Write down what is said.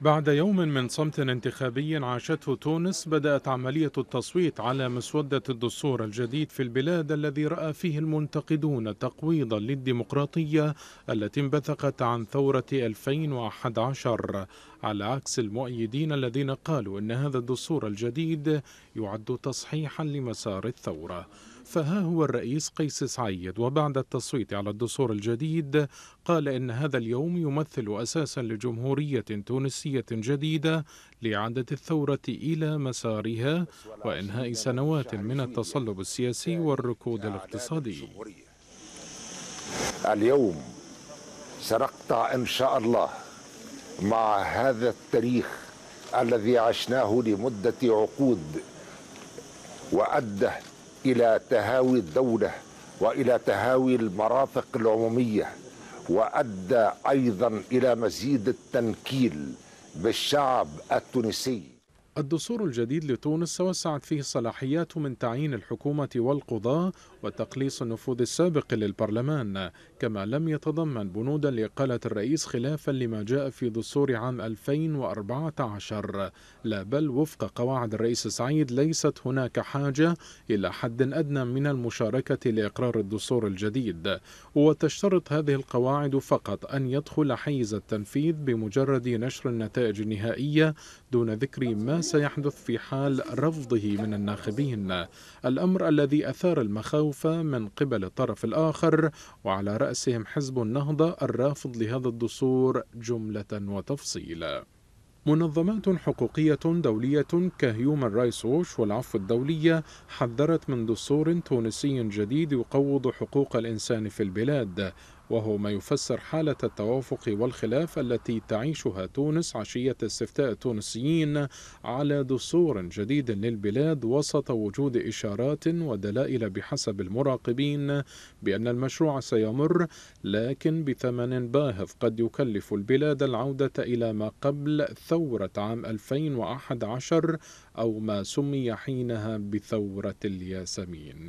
بعد يوم من صمت انتخابي عاشته تونس بدأت عملية التصويت على مسودة الدستور الجديد في البلاد الذي رأى فيه المنتقدون تقويضا للديمقراطية التي انبثقت عن ثورة 2011 على عكس المؤيدين الذين قالوا أن هذا الدستور الجديد يعد تصحيحا لمسار الثورة فها هو الرئيس قيس سعيد وبعد التصويت على الدستور الجديد قال إن هذا اليوم يمثل أساسا لجمهورية تونسية جديدة لإعادة الثورة إلى مسارها وإنهاء سنوات من التصلب السياسي والركود الاقتصادي اليوم سنقطع إن شاء الله مع هذا التاريخ الذي عشناه لمدة عقود وأدى إلى تهاوي الدولة وإلى تهاوي المرافق العمومية وأدى أيضا إلى مزيد التنكيل بالشعب التونسي الدستور الجديد لتونس توسعت فيه الصلاحيات من تعيين الحكومة والقضاء وتقليص النفوذ السابق للبرلمان كما لم يتضمن بنودا لإقالة الرئيس خلافا لما جاء في دستور عام 2014 لا بل وفق قواعد الرئيس سعيد ليست هناك حاجة إلى حد أدنى من المشاركة لإقرار الدستور الجديد وتشترط هذه القواعد فقط أن يدخل حيز التنفيذ بمجرد نشر النتائج النهائية دون ذكر ما سيحدث في حال رفضه من الناخبين الأمر الذي أثار المخاوف من قبل الطرف الآخر وعلى رأسهم حزب النهضة الرافض لهذا الدستور جملة وتفصيلا منظمات حقوقية دولية كهيومن رايس ووش والعفو الدولية حذرت من دستور تونسي جديد يقوض حقوق الإنسان في البلاد وهو ما يفسر حالة التوافق والخلاف التي تعيشها تونس عشية استفتاء التونسيين على دستور جديد للبلاد وسط وجود إشارات ودلائل بحسب المراقبين بأن المشروع سيمر لكن بثمن باهظ قد يكلف البلاد العودة إلى ما قبل ثورة عام 2011 أو ما سمي حينها بثورة الياسمين